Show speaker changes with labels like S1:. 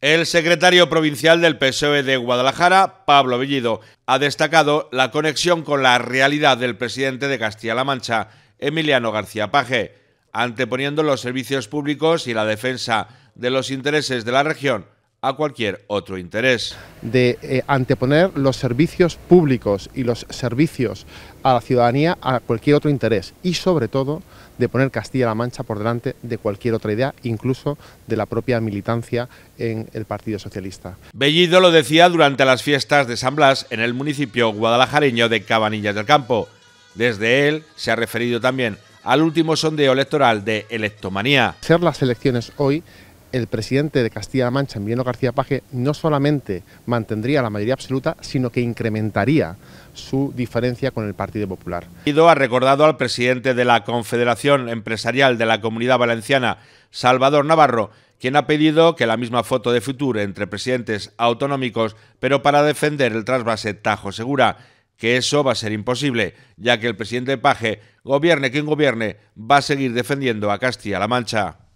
S1: El secretario provincial del PSOE de Guadalajara, Pablo Bellido, ha destacado la conexión con la realidad del presidente de Castilla-La Mancha, Emiliano García Paje, anteponiendo los servicios públicos y la defensa de los intereses de la región a cualquier otro interés.
S2: De eh, anteponer los servicios públicos y los servicios a la ciudadanía a cualquier otro interés y sobre todo de poner Castilla-La Mancha por delante de cualquier otra idea, incluso de la propia militancia en el Partido Socialista.
S1: Bellido lo decía durante las fiestas de San Blas en el municipio guadalajareño de Cabanillas del Campo. Desde él se ha referido también al último sondeo electoral de Electomanía.
S2: Ser las elecciones hoy el presidente de Castilla-La Mancha, Emiliano García Paje, no solamente mantendría la mayoría absoluta, sino que incrementaría su diferencia con el Partido Popular.
S1: Ha recordado al presidente de la Confederación Empresarial de la Comunidad Valenciana, Salvador Navarro, quien ha pedido que la misma foto de futuro entre presidentes autonómicos, pero para defender el trasvase Tajo Segura, que eso va a ser imposible, ya que el presidente Paje, gobierne quien gobierne, va a seguir defendiendo a Castilla-La Mancha.